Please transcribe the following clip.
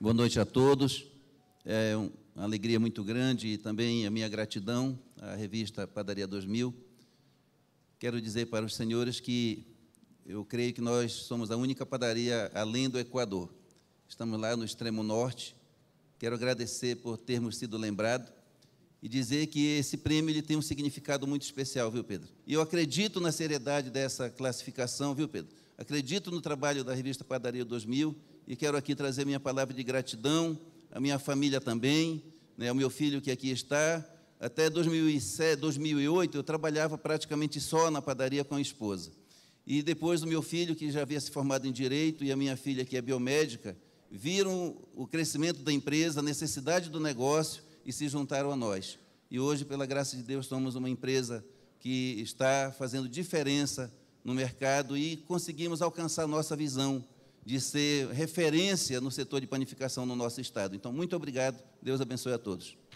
Boa noite a todos. É uma alegria muito grande e também a minha gratidão à revista Padaria 2000. Quero dizer para os senhores que eu creio que nós somos a única padaria além do Equador. Estamos lá no extremo norte. Quero agradecer por termos sido lembrados e dizer que esse prêmio ele tem um significado muito especial, viu, Pedro? E eu acredito na seriedade dessa classificação, viu, Pedro? Acredito no trabalho da revista Padaria 2000 e quero aqui trazer minha palavra de gratidão, à minha família também, né, meu filho que aqui está. Até 2007, 2008, eu trabalhava praticamente só na padaria com a esposa. E depois o meu filho, que já havia se formado em Direito, e a minha filha, que é biomédica, viram o crescimento da empresa, a necessidade do negócio e se juntaram a nós. E hoje, pela graça de Deus, somos uma empresa que está fazendo diferença no mercado e conseguimos alcançar nossa visão de ser referência no setor de panificação no nosso estado. Então, muito obrigado. Deus abençoe a todos.